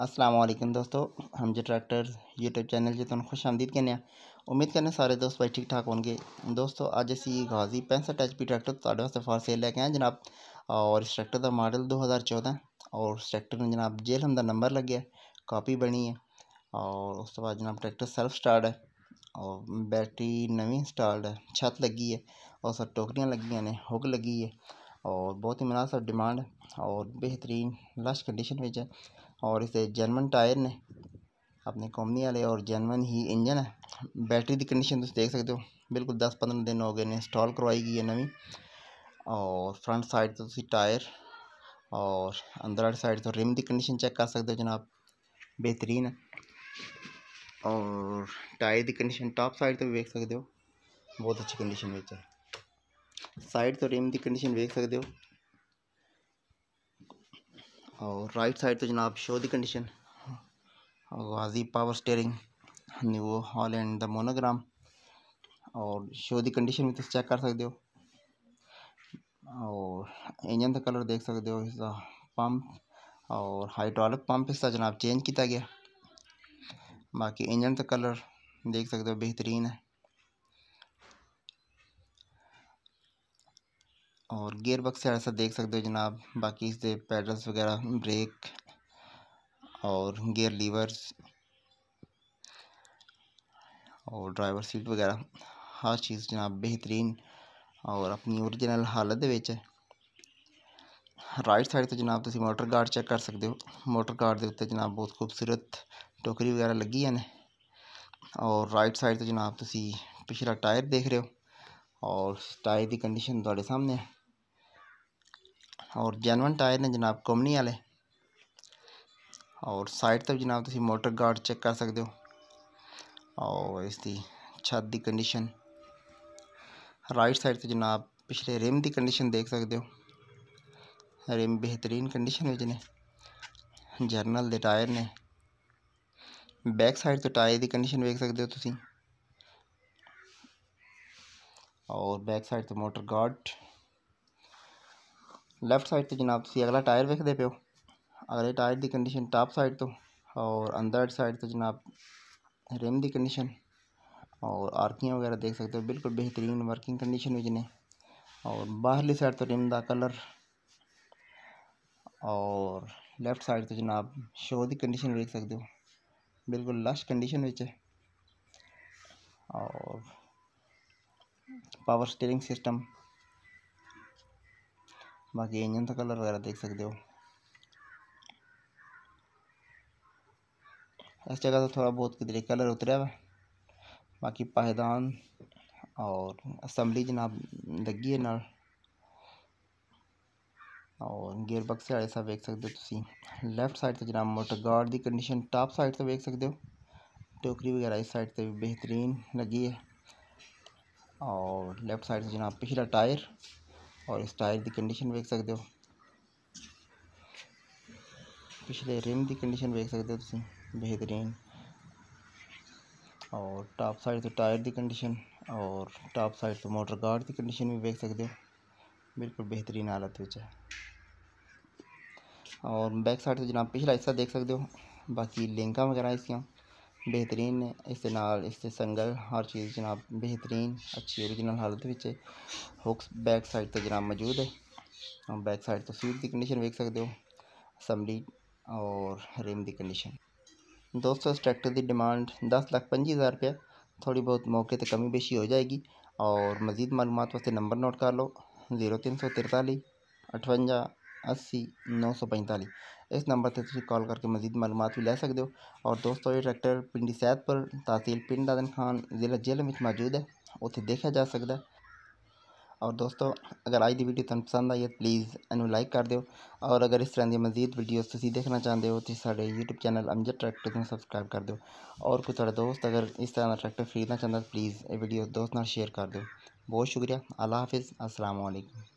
असलम दोस्तों हम जो ट्रैक्टर यूट्यूब चैनल जो तुम खुश आमदीद कहने उम्मीद करने सारे दोस्त भाई ठीक ठाक होंगे दोस्तों अज असी गाजी पैंसठ एच पी ट्रैक्टर थोड़े फॉर सेल लैके आए जनाब और इस ट्रैक्टर का मॉडल दो हज़ार चौदह और इस ट्रैक्टर में जनाब जेलम का नंबर लगे कापी बनी है और उस तो बाद जनाब ट्रैक्टर सेल्फ स्टार्ट है और बैटरी नवी इंस्टॉल्ड है छत लगी है और सब टोकरियाँ लगी ने हुक लगी है और बहुत ही मुनासब डिमांड है और बेहतरीन लश कंडीशन में है और इसे जर्मन टायर ने अपने कंपनी वाले और जर्मन ही इंजन है बैटरी की कंडीशन तुम तो देख सकते हो बिल्कुल दस पंद्रह दिन हो गए ने इंस्टॉल करवाई गई है नवी और फ्रंट साइड तो तुम टायर और अंदर साइड तो रिम की कंडीशन चेक कर सकते हो जनाब बेहतरीन है और टायर की कंडीशन टॉप साइड तो भी देख सकते हो बहुत अच्छी कंडीशन है साइड तो रिम की कंडीशन देख सकते हो और राइट साइड तो जनाब शो दी condition Ghazi power steering New Holland the monogram और शो दी कंडीशन भी तुम चेक कर सकते हो और इंजन का कलर देख सकते हो इसका पंप और हाइड्रोलिक पंप इसका जनाब चेंज किया गया बाकी इंजन का कलर देख सकते हो बेहतरीन है और गियर बक्स ऐसा देख सकते हो जनाब बाकी इसके पैडल्स वगैरह ब्रेक और गेयर लीवर्स और ड्राइवर सीट वगैरह हर चीज़ जनाब बेहतरीन और अपनी ओरिजिनल हालत है राइट साइड तो जनाब तुम मोटर गार्ड चेक कर सकते हो मोटर गार्ड के उत्ते जनाब बहुत खूबसूरत टोकरी वगैरह लगी है ना और राइट साइड तो जनाब तुम पिछला टायर देख रहे हो और टायर की कंडीशन थोड़े सामने है और जैनवन टायर ने जनाब कोमनी वाले और साइड तो जनाब तुम मोटर गार्ड चेक कर सकते हो और इसकी छत की कंडीशन राइट साइड तो जनाब पिछले रिम की कंडीशन देख सकते हो रिम बेहतरीन कंडीशन में ने जरनल के टायर ने बैक साइड तो टायर की कंडीशन देख सकते हो तुम और बैक साइड तो मोटर गार्ड लैफ्ट साइड तो जनाब तुम अगला टायर पे हो अगले टायर की कंडीशन टॉप साइड तो और अंदर साइड तो जनाब रिम की कंडीशन और आरतियाँ वगैरह देख सकते हो बिल्कुल बेहतरीन वर्किंग कंडीशन में जिन्हें और बाहरली साइड तो रिम का कलर और लैफ्ट साइड तो जनाब शो की कंडीशन देख सकते हो बिल्कुल लश कंडीशन में है और पावर स्टीयरिंग सिस्टम बाकी इंजन का कलर वगैरह देख सकते हो इस जगह तो थोड़ा बहुत किधरे कलर उतरा हुआ बाकी पायदान और असम्बली जनाब लगी है नाल और गेयरबक्स वाले सब देख सकते हो तुम लैफ्ट साइड से जनाब मोटर गार्ड की कंडीशन टॉप साइड से देख सकते हो टोकरी वगैरह इस साइड से भी बेहतरीन लगी है और लेफ्ट साइड से जनाब पिछला टायर और इस टायर की कंडीशन वेख सकते हो पिछले रिम की कंडीशन वेख सकते हो तुम बेहतरीन और टॉप साइड तो टायर की कंडीशन और टॉप साइड तो मोटर गार्ड की कंडीशन भी देख सकते हो बिल्कुल बेहतरीन हालत में है और बैक साइड से तो जनाब पिछला हिस्सा देख सकते हो बाकी लिंक वगैरह इसकी बेहतरीन इस इससे संगल हर चीज़ जनाब बेहतरीन अच्छी ओरिजिनल हालत में हुक्स बैक साइड तो जनाब मौजूद है और बैक साइड तो सीट की कंडीशन वेख सकते हो असम्बली और रिम की कंडीशन दोस्तों इस ट्रैक्टर की डिमांड दस लाख पंजी हज़ार रुपया थोड़ी बहुत मौके तो कमी बेशी हो जाएगी और मज़ीद मालूम वास्ते नंबर नोट कर लो ज़ीरो तीन सौ तिरताली अठवंजा अस्सी नौ सौ पैंतालीस इस नंबर से तुम कॉल करके मजीद मालूम भी ले सकते हो और दोस्तों ये ट्रैक्टर पिंडी सैदपुर तहसील पिंड दादन खान ज़िला जेल में मौजूद है उत्थे देखा जा सकता है और दोस्तों अगर आज की वीडियो तुम पसंद आई है प्लीज़ इनू लाइक कर दो और अगर इस तरह की मजीद तुम देखना चाहते हो तो साढ़े यूट्यूब चैनल अमजद ट्रैक्टर में सबसक्राइब कर दो और कोई थोड़ा दोस्त अगर इस तरह का ट्रैक्टर खरीदना चाहता तो प्लीज़ ये वीडियो दोस्त शेयर कर दो बहुत शुक्रिया अल्लाह हाफिज़ असलकम